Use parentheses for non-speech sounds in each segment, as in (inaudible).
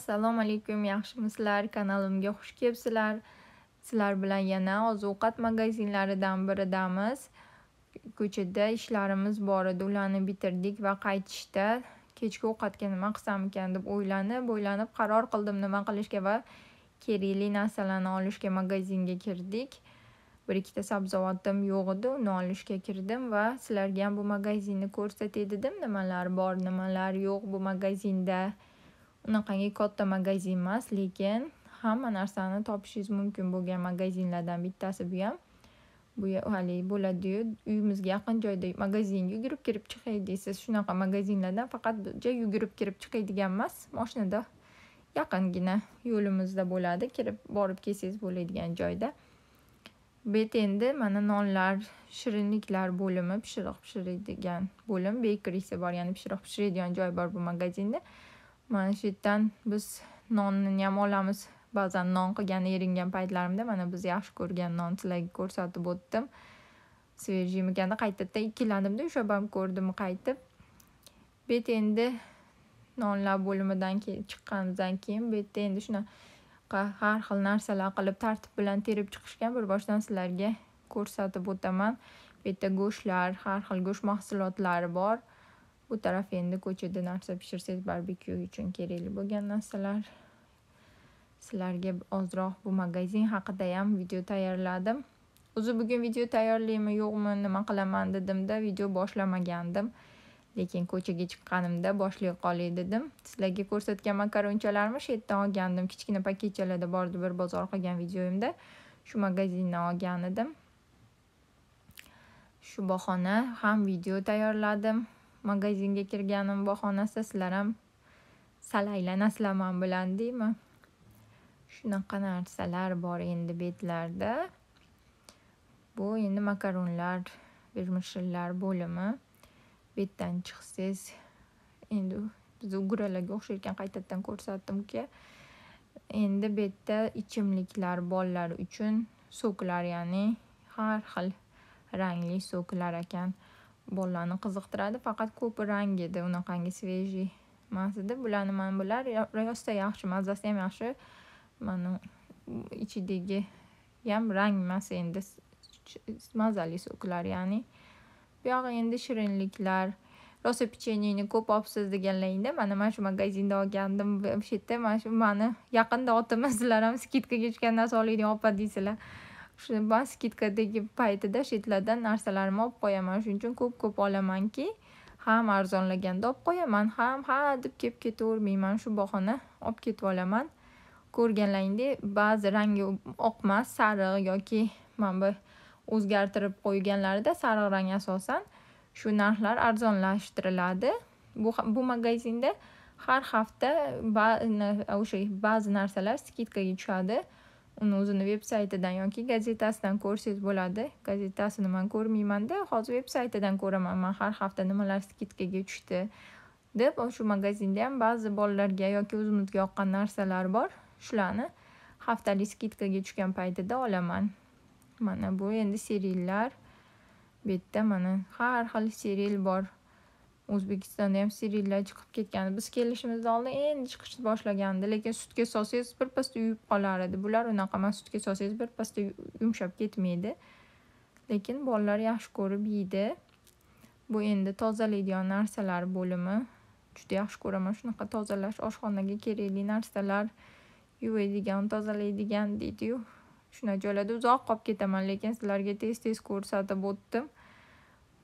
assalomu alaykum yaxshimisizlar kanalimga xush kelibsizlar sizlar bilan yana oziq ovqat magazinlaridan biridamiz ko'chada ishlarimiz bor edi ularni bitirdik va qaytishda kechki ovqatga nima qilsam ekan deb o'ylanib o'ylanib qaror qildim nima qilishga va kerakli narsalarni olishga magazinga kirdik bir ikkita sabzavotim yo'q edi uni olishga kirdim va sizlarga ham bu magazinni ko'rsatay dedim nimalar bor nimalar yo'q bu magazinda unaqangi katta magazin emas lekin hamma narsani topishingiz mumkin bo'lgan magazinlardan bittasi bu ham bu haligi bo'ladiyu uyimizga yaqin joyda magazinga yugurib kirib chiqay deysiz shunaqa magazinlardan faqat yugurib kirib chiqadigan emas moshinada yaqingina yo'limizda bo'ladi kirib borib kelsangiz bo'ladigan joyda bu yerda endi mana nonlar shirinliklar bo'limi pishiriq pishiradigan bo'lim bekrisi bor ya'ni pishiriq pishiradigan joy bor bu magazinda mana shu yerdan biz nonni ham olamiz ba'zan non qilgan eringan paytlarimda mana biz yaxshi ko'rgan non sizlarga ko'rsatib o'tdim svejimikanni qaytadan ikkilandimda o'sha ham ko'rdim qaytib bu endi nonlar bo'limidan chiqqanimizdan keyin bu yerda endi shunaqa har xil narsalar qilib tartib bilan terib chiqishgan bir boshdan sizlarga ko'rsatib o'taman bu yerda go'shtlar har xil go'sht mahsulotlari bor bu taraf endi ko'chada narsa pishirsangiz barbekyu uchun kerakli bo'lgan narsalar sizlarga ozroq bu magazin haqida ham video tayyorladim o'zi bugun video tayyorlaymi yo'qmi nima qilaman dedimda video boshlamagandim lekin ko'chaga chiqqanimda boshlay qolay dedim sizlarga ko'rsatgan makaronchalarmi shu yerdan olgandim kichkina paketchalarda bordi bir bozor qilgan videoyimda shu magazindan olgan edim shu bahona ham video tayyorladim magazinga kirganim bahonasida sizlar ham sal aylanasizlar man bilan deymi shunaqa narsalar bor endi betlarda bu endi makaronlar vermishillar bo'limi betdan chiqsangiz endi bizni ugralarga o'xshar ekan qaytadan ko'rsatdim endi bu yerda ichimliklar bolalar uchun soklar ya'ni har xil rangli soklar ekan bolalarni qiziqtiradi faqat ko'p rang edi unaqangi svejiy edi bularni mana bular rosta yaxshi mazasi ham yaxshi mana ichidagi ham rang emas endi mazali so'klar ya'ni buyog'i endi shirinliklar rosa pechenyeni ko'p olibsiz deganlaringda mana mana shu magazinda olgandim shu yerda mana shu mani yaqinda otama sizlar ham skidkaga tushgan narsa oling opa deysizlar shuni skidkadagi paytida chetlardan narsalarimni olib qo'yaman shuning uchun ko'p ko'p olamanki ham arzonlaganda olib qo'yaman ham ha deb kelib ketavermayman shu bahona olib ketib olaman ko'rganlaringdek ba'zi rangi oqmas sariq yoki mana bu o'zgartirib qo'yganlarida sariq rang asosan shu narxlar arzonlashtiriladi bu bu magazinda har hafta o'sha ba'zi narsalar skidkaga tushadi uni o'zini veb saytidan yoki gazetasidan ko'rsangiz bo'ladi gazetasini man ko'rmaymanda hozir veb saytidan ko'raman man har hafta nimalar skidkaga tushdi deb shu magazinda ham ba'zi bolalarga yoki o'zimizga yoqqan narsalar bor shularni haftalik skidkaga tushgan paytida olaman mana bu endi seriallar bu yerda mana har xil serial bor o'zbekistonda ham sirillar chiqib ketgan biz kelishimizdan oldin endi chiqish boshlagandi lekin sutga solsangiz birpasda yuvib qolar edi bular unaqa emas sutga solsangiz birpasda yumshab ketmaydi lekin bolalar yaxshi ko'rib yeydi bu endi tozalaydigan narsalar bo'limi juda yaxshi ko'raman shunaqa tozalash oshxonaga kerakli narsalar yuvadigan tozalaydigan deydiyu shunday joylarda uzoq qolib ketaman lekin sizlarga tez tez ko'rsatib o'tdim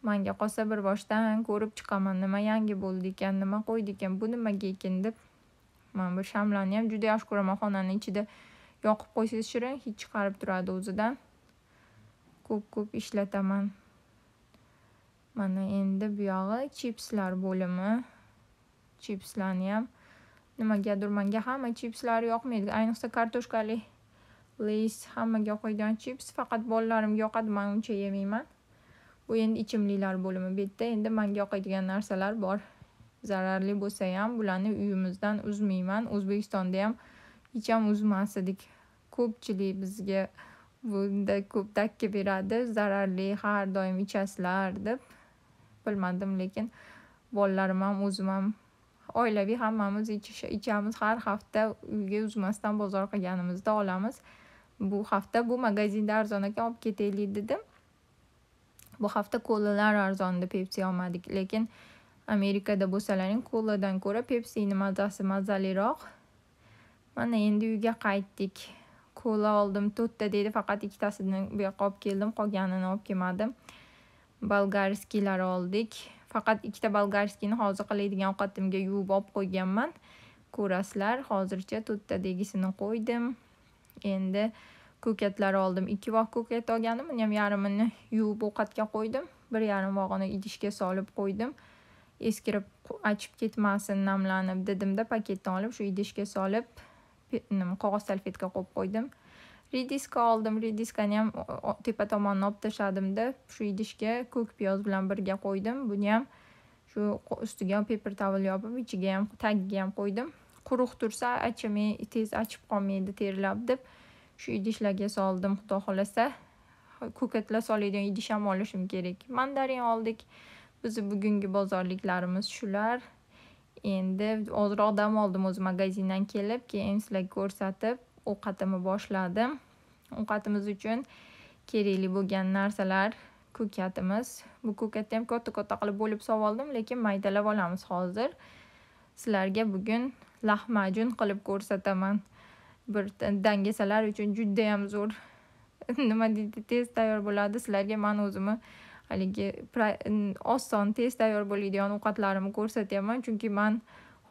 manga qolsa bir boshdan ko'rib chiqaman nima yangi bo'ldi ekan nima qo'ydi ekan bu nimaga ekan deb mana bu shamlarni ham juda yaxshi ko'raman xonani ichida yoqib qo'ysangiz shirin hid chiqarib turadi o'zidan ko'p ko'p ishlataman mana endi buyog'i chipslar bo'limi chipslarni ham nimagadir manga hamma chipslar yoqmaydi ayniqsa kartoshkali leys hammaga yoqadigan chips faqat bolalarimga yoqadi man uncha yemayman bu endi ichimliklar bo'limi bu yerda endi manga yoqadigan narsalar bor zararli bo'lsa ham bularni uyimizdan uzmayman o'zbekistonda ham hech ham uzmas edik ko'pchilik bizga bunda ko'p dakka beradi zararli har doim ichasizlar deb bilmadim lekin bolalarim ham o'zim ham oilaviy hammamiz ichamiz har hafta uyga uzmasdan bozor qilganimizda olamiz bu hafta bu magazinda arzon ekan olib ketaylik dedim Bu hafta kolalar arzandı Pepsi olmadik, lekin Amerikada salarin koladan ko'ra mazası mazali mazaliroq. Mana endi uyga qaytdik. Kola oldim, tutta dedi, faqat ikkitasini bu op olib keldim, qolganini olib kelmadim. de oldik. Faqat ikkita bolgarskini hozir qiladigan yuva yuvib olib qo'yganman. Ko'rasizlar, hozircha tutta degisini qo'ydim. Endi ko'katlar oldim ikki vaq ko'kat olganim uni ham yarmini yuvib ovqatga qo'ydim bir yarim vog'ini idishga solib qo'ydim eskirib achib ketmasin namlanib dedimda paketdan olib shu idishga solib nima qog'oz salfetka qo'yib qo'ydim rediska oldim rediskani ham tepa tomonini olib tashladimda shu idishga ko'k piyoz bilan birga qo'ydim buni ham shu ustiga paper tavul yopib ichiga ham tagiga ham qo'ydim quruq tursa achimay e, tez achib qolmaydi terlab deb shu idishlarga soldim xudo xohlasa ko'katlar soladigan idish ham olishim kerak mandarin oldik bizni bugungi bozorliklarimiz shular endi ozroq dam oldim o'zi magazindan kelib keyin sizlarga ko'rsatib ovqatimni boshladim ovqatimiz uchun kerakli bo'lgan narsalar ko'katimiz bu ko'katni ham katta katta qilib bo'lib solib oldim lekin maydalab olamiz hozir sizlarga bugun lahmacun qilib ko'rsataman bir dangasalar uchun judayam zo'r (laughs) nima deydi tez tayyor bo'ladi sizlarga man o'zimni haligi oson tez tayyor bo'ladigan ovqatlarimni ko'rsatyapman chunki man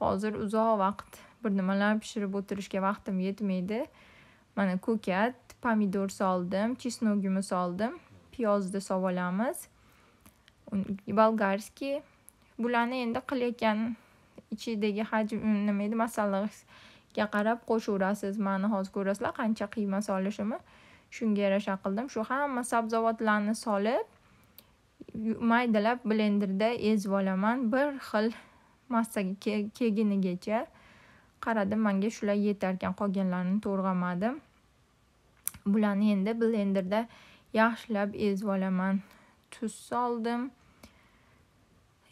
hozir uzoq vaqt bir nimalar pishirib o'tirishga vaqtim yetmaydi mana ko'kat pomidor soldim chesnogimni soldim piyozni solib olamiz болгарский bularni endi qilayotgan ichidagi hajm nima edi masalliq ga qarab qo'shaverasiz ma'ni hozir ko'rasizlar qancha qiyma solishimni shunga yarasha qildim shu hamma sabzavotlarni solib maydalab blenderda ezib olaman bir xil massaga kelgunigacha qaradim manga shular yetar ekan qolganlarini to'rg'amadim bularni endi blenderda yaxshilab ezib olaman tuz soldim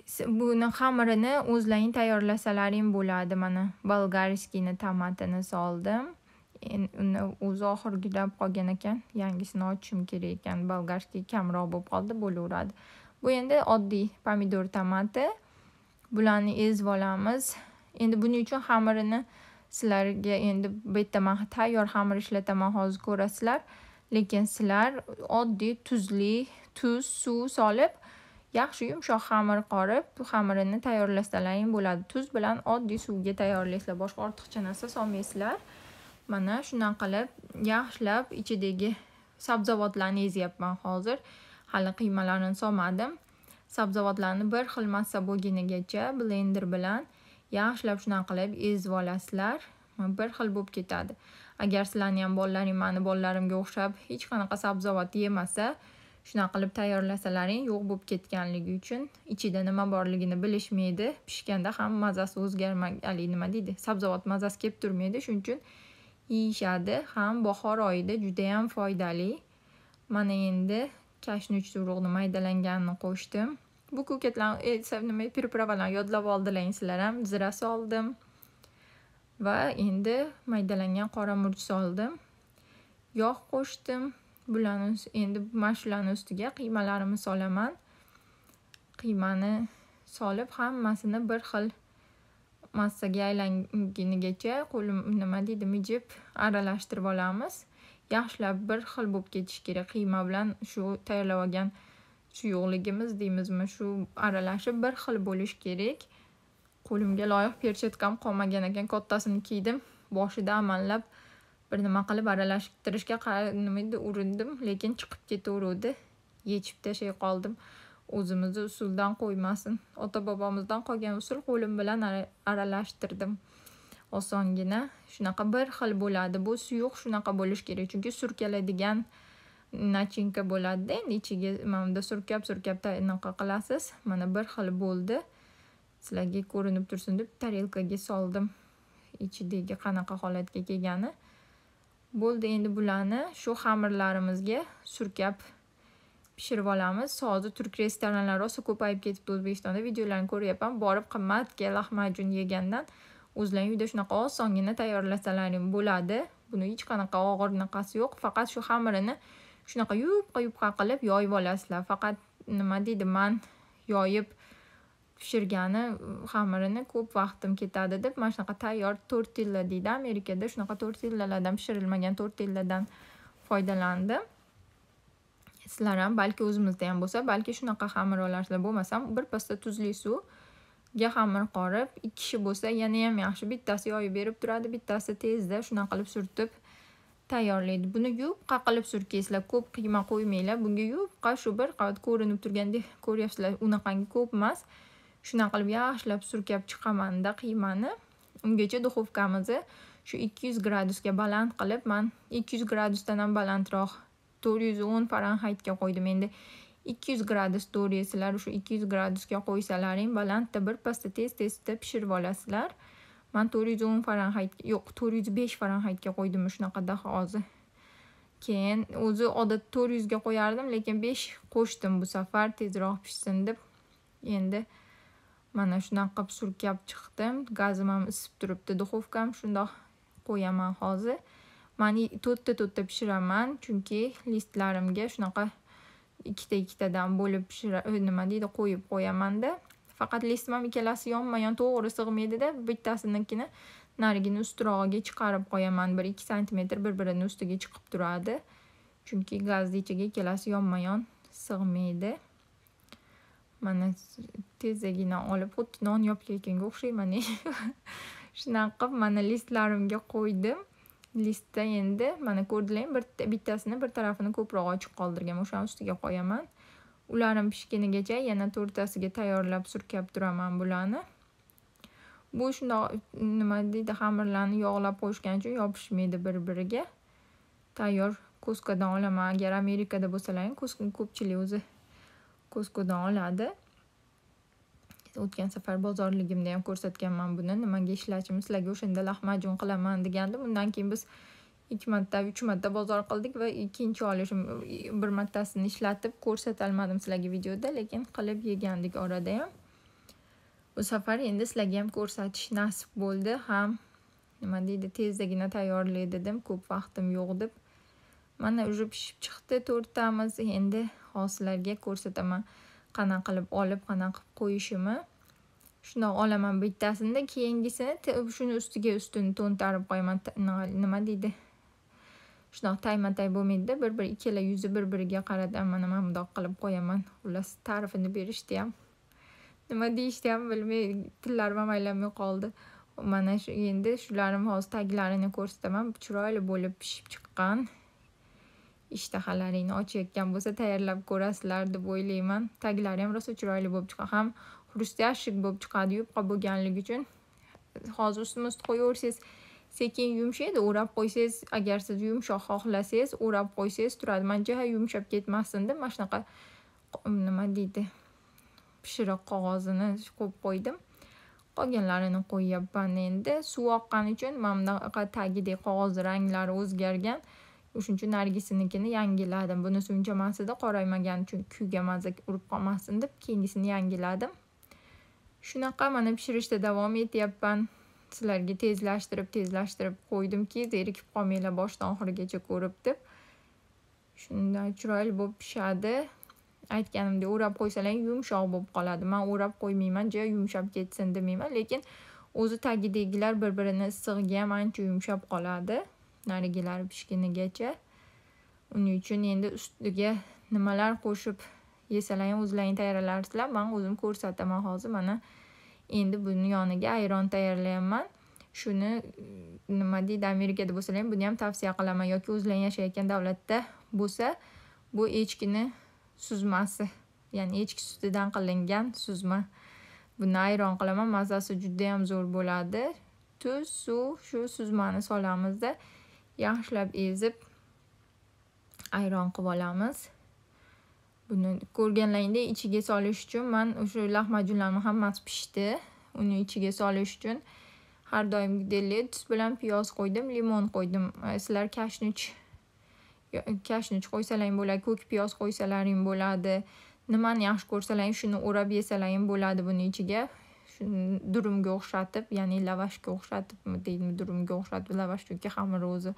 buni xamirini o'zlaring tayyorlasalaring bo'ladi mana болгарскийni tomatini soldim uni o'zi oxirgilab qolgan ekan yangisini ochishim kerak ekan болгарский kamroq bo'lib qoldi bo'laveradi bu endi oddiy pomidor tomati bularni ezib olamiz endi buning uchun xamirini sizlarga endi bu yerda man tayyor xamir ishlataman hozir ko'rasizlar lekin sizlar oddiy tuzli tuz suv solib yaxshi yumshoq xamir qorib bu xamirini tayyorlasalaring bo'ladi tuz bilan oddiy suvga tayyorlaysizlar boshqa ortiqcha narsa solmaysizlar mana shunaqa qilib yaxshilab ichidagi sabzavotlarni ezyapman hozir hali qiymalarini solmadim sabzavotlarni bir xil massa bo'lgunigacha blender bilan yaxshilab shunaqa qilib ezib olasizlar bir xil bo'lib ketadi agar sizlarni ham bolalaring mani bolalarimga o'xshab hech qanaqa sabzavot yemasa shunaqa qilib tayyorlasalaring yo'q bo'lib ketganligi uchun ichida nima borligini bilishmaydi pishganda ham mazasi o'zgarma haligi nima deydi sabzavot mazasi kelib turmaydi shuning uchun yeyishadi ham bahor oyida judayam foydali mana endi uch urug'ni maydalanganini qo'shdim bu ko'katlarni esa nima переправаlarni yodlab oldilaring sizlar ham zira soldim va endi maydalangan qora murch soldim yog' qo'shdim bularni endi mana shularni ustiga qiymalarimni solaman qiymani solib hammasini bir xil massaga aylangunigacha qo'lim nima deydi mijib aralashtirib olamiz yaxshilab bir xil bo'lib ketishi kerak qiyma bilan shu tayyorlab olgan suyuqligimiz deymizmi shu aralashib bir xil bo'lishi kerak qo'limga loyiq perchetkam qolmagan ekan kattasini kiydim boshida amallab bir nima qilib aralashtirishga nima deydi urindim lekin chiqib ketaveruvdi yechib tashlay qoldim o'zimizni usuldan qo'ymasin ota bobomizdan qolgan usul qo'lim bilan aralashtirdim osongina shunaqa bir xil bo'ladi bu suyuq shunaqa bo'lishi kerak chunki surkaladigan nachinka bo'ladida endi ichiga mana surkab surkab anaqa qilasiz mana bir xil bo'ldi sizlarga ko'rinib tursin deb tarelkaga soldim ichidagi qanaqa holatga kelgani bo'ldi endi bularni shu xamirlarimizga surkab pishirib olamiz hozir turk restoranlari rosa ko'payib ketibdi o'zbekistonda videolarni ko'ryapman borib qimmatga lahmajun yegandan o'zlaring uyda shunaqa osongina tayyorlasalaring bo'ladi buni hech qanaqa og'ir bunaqasi yo'q faqat shu xamirini shunaqa yupqa yupqa qilib yoyib olasizlar faqat nima deydi man yoyib pishirgani xamirini ko'p vaqtim ketadi deb mana shunaqa tayyor tortilla deydi amerikada shunaqa tortillalardan pishirilmagan tortilladan foydalandim sizlar ham balki o'zimizda ham bo'lsa balki shunaqa xamir olarsizlar bo'lmasam birpasda tuzli suvga xamir qorib ikki kishi bo'lsa yana ham yaxshi bittasi yoyib berib turadi bittasi tezda shunaqa qilib surtib tayyorlaydi buni yupqa qilib surkaysizlar ko'p qiyma qo'ymanglar bunga yupqa shu bir qavat ko'rinib turgandek ko'ryapsizlar unaqangi ko'p emas shunaqa qilib yaxshilab surkab da qiymani ungacha duxovkamizni shu 200 gradusga baland qilib man 200 gradusdan ham balandroq 410 faranhaytga qo'ydim endi 200 gradus to'g'ri sizlar shu 200 gradusga qo'ysalaring balandda pasta tez tezda pishirib olasizlar man 410 faranhayt yo'q 405 faranhaytga qo'ydim shunaqada hozir keyin o'zi odatda 400 ga qo'yardim lekin 5 qo'shdim bu safar tezroq pishsin deb endi mana shunaqa qilib surkab chiqdim gazim ham isib turibdi duxovkam shundoq qo'yaman hozir man to'rtta to'rtta pishiraman chunki listlarimga shunaqa ikkita ikkitadan bo'lib pishira e, nima deydi qo'yib qo'yamanda faqat listim ham ikkalasi yonma yon to'g'ri sig'maydida bittasinikini narigini ustirog'iga chiqarib qo'yaman bir ikki santimetr bir birini ustiga chiqib turadi chunki gazni ichiga ikkalasi yonma yon sig'maydi mana tezagina olib xuddi non yoplayotganga o'xshayman (laughs) shunaqa qilib mana listlarimga qo'ydim listda endi mana ko'rdinglarmi bitta bittasini bir tarafini ko'proq ochiq qoldirgan o'shani ustiga qo'yaman ularim pishganigacha yana to'rttasiga tayyorlab surkab turaman bularni bu shundoq nima deydi xamirlarni yog'lab qo'yishgani uchun yopishmaydi bir biriga tayyor ko'skadan olaman agar amerikada bo'lsalaring ko'pchilik o'zi oladi o'tgan safar bozorligimda ham ko'rsatganman buni nimaga ishlashim sizlarga o'shanda lahmajun qilaman degandim undan keyin biz ikki marta uch marta bozor qildik va ikkinchi olishim bir martasini ishlatib ko'rsatolmadim sizlarga videoda lekin qilib yegandik orada ham bu safar endi sizlarga ham ko'rsatish nasib bo'ldi ham nima deydi tezdagina tayyorlay dedim ko'p vaqtim yo'q deb mana уже pishib chiqdi to'rttamiz endi xoslarga ko'rsataman qanaqa qilib olib qanaqa qilib qo'yishimni shundoq olaman bittasini keyingisini shuni ustiga ustini to'ntarib qo'yaman nima deydi shundoq tayma tay bo'lmaydida bir bir ikkala yuzi bir biriga qarata mana mana bundoq qilib qo'yaman xullas ta'rifini berishdi ham nima deyishni ham bilmay tillarim ham aylanmay qoldi mana shu endi shularni hozir taglarini ko'rsataman chiroyli bo'lib pishib chiqqan ishtahalaringni ochayotgan bo'lsa tayyorlab ko'rasizlar deb o'ylayman taglari ham rosa chiroyli bo'lib chiqadi ham xrustashik bo'lib chiqadi yupqa bo'lganligi uchun hozir ustma ust qo'yaversangiz sekin yumshaydi o'rab qo'ysangiz agar siz yumshoq xohlasangiz o'rab qo'ysangiz turadi manimcha yumshab ketmasin deb mana shunaqa nima deydi pishiriq qog'ozini qo'yib qo'ydim qolganlarini qo'yyapman endi suv oqqani uchun mana bunaqa tagidagi qog'oz ranglari o'zgargan o'shancha narigisinikini yangiladim bunisi uncha mansida qoraymagan chunki kuyga maza urib qolmasin deb keyingisini yangiladim shunaqa mana pishirishda davom etyapman sizlarga tezlashtirib tezlashtirib qo'ydimki zerikib qolmanglar boshidan oxirigacha ko'rib deb shunday chiroyli bo'lib pishadi aytganimdek o'rab qo'ysalar yumshoq bo'lib qoladi man o'rab qo'ymayman juda yumshab ketsin demayman lekin o'zi tagidagilar bir birini issig'iga ham ancha yumshab qoladi narigilar pishgunigacha uning uchun endi ustiga nimalar qo'shib yesalar ham o'zlaring tayyorlarsizlar man o'zim ko'rsataman hozir mana endi buni yoniga ayron tayyorlayapman shuni mm, nima deydi amerikada bo'lsalar ham buni ham tavsiya qilaman yoki o'zlaring yashayotgan davlatda bo'lsa bu echkini suzmasi ya'ni echki sutidan qilingan suzma buni ayron qilaman mazasi juda yam zo'r bo'ladi tuz suv shu suzmani solamizda yaxshilab ezib ayron qilib olamiz buni ko'rganlaringdek ichiga solish uchun man o'sha lahmacunlarni hammasi pishdi uni ichiga solish uchun har doimgidek lettus bilan piyoz qo'ydim limon qo'ydim sizlar kashnich kashnich qo'ysalaring bo'ladi ko'k piyoz qo'ysalaring bo'ladi nimani yaxshi ko'rsalaring shuni o'rab yesalaring bo'ladi buni ichiga durumga o'xshatib ya'ni lavashga o'xshatibmi deydimi durumga o'xshatib lavash chunki xamir o'zi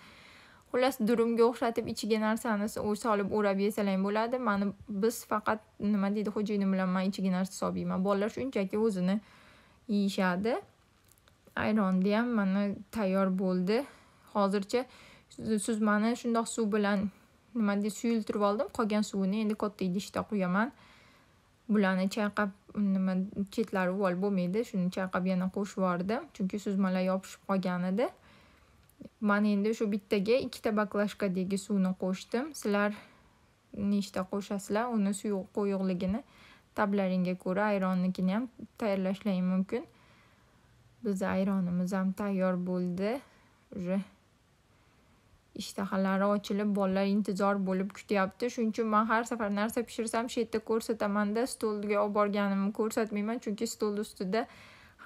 xullas durumga o'xshatib ichiga narsani solib o'rab yesalang bo'ladi mana biz faqat nima deydi xo'jayinim bilan man ichiga narsa solib yeyman bolalar shunchaki o'zini yeyishadi ayronni ham mana tayyor bo'ldi hozircha suzmani shundoq suv bilan nima deydi suyultirib oldim qolgan suvini endi katta idishda quyaman bularni chayqab nima chetlari uvol bo'lmaydi shuni chayqab yana qo'shib yubordim chunki suzmalar yopishib qolgan edi mana endi shu bittaga ikkita baklashkadagi suvni qo'shdim sizlar nechta qo'shasizlar uni suyuq quyuqligini tablaringga ko'ra ayronnikini ham tayyorlashlaring mumkin bizni ayronimiz ham tayyor bo'ldi уже ishtahalari ochilib bolalar intizor bo'lib kutyapti shuning uchun man har safar narsa pishirsam shu yerda ko'rsatamanda stolga olib borganimni ko'rsatmayman chunki stol ustida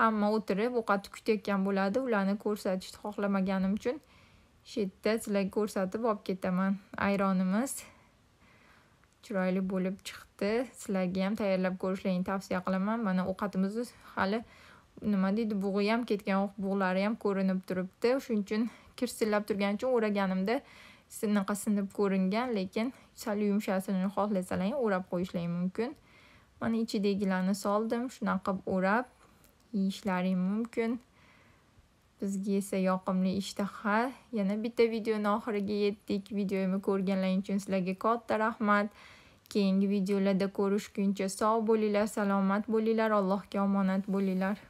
hamma o'tirib ovqatni kutayotgan bo'ladi ularni ko'rsatishni xohlamaganim uchun shu yerda sizlarga ko'rsatib olib ketaman ayronimiz chiroyli bo'lib chiqdi sizlarga ham tayyorlab ko'rishlaringni tavsiya qilaman mana ovqatimizni hali nima deydi bug'i ham ketgan bug'lari ham ko'rinib turibdi shuning uchun kirsillab turgani uchun o'raganimda sinaqa sinib ko'ringan lekin sal yumshasini xohlasalaring o'rab qo'yishlaring mumkin mana ichidagilarni soldim shunaqa qilib o'rab yeyishlaring mumkin bizga esa yoqimli ishtaha yana bitta videoni oxiriga yetdik videomni ko'rganlaring uchun sizlarga katta rahmat keyingi videolarda ko'rishguncha sog' bo'linglar salomat bo'linglar allohga omonat bo'linglar